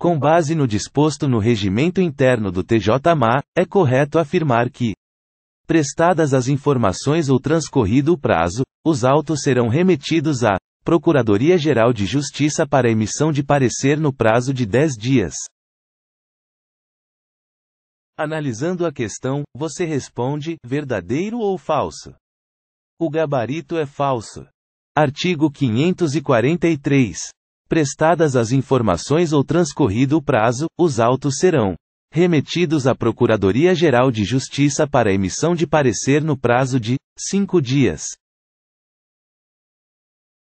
Com base no disposto no regimento interno do TJMA, é correto afirmar que, prestadas as informações ou transcorrido o prazo, os autos serão remetidos à Procuradoria-Geral de Justiça para emissão de parecer no prazo de 10 dias. Analisando a questão, você responde: verdadeiro ou falso? O gabarito é falso. Artigo 543. Prestadas as informações ou transcorrido o prazo, os autos serão remetidos à Procuradoria-Geral de Justiça para emissão de parecer no prazo de cinco dias.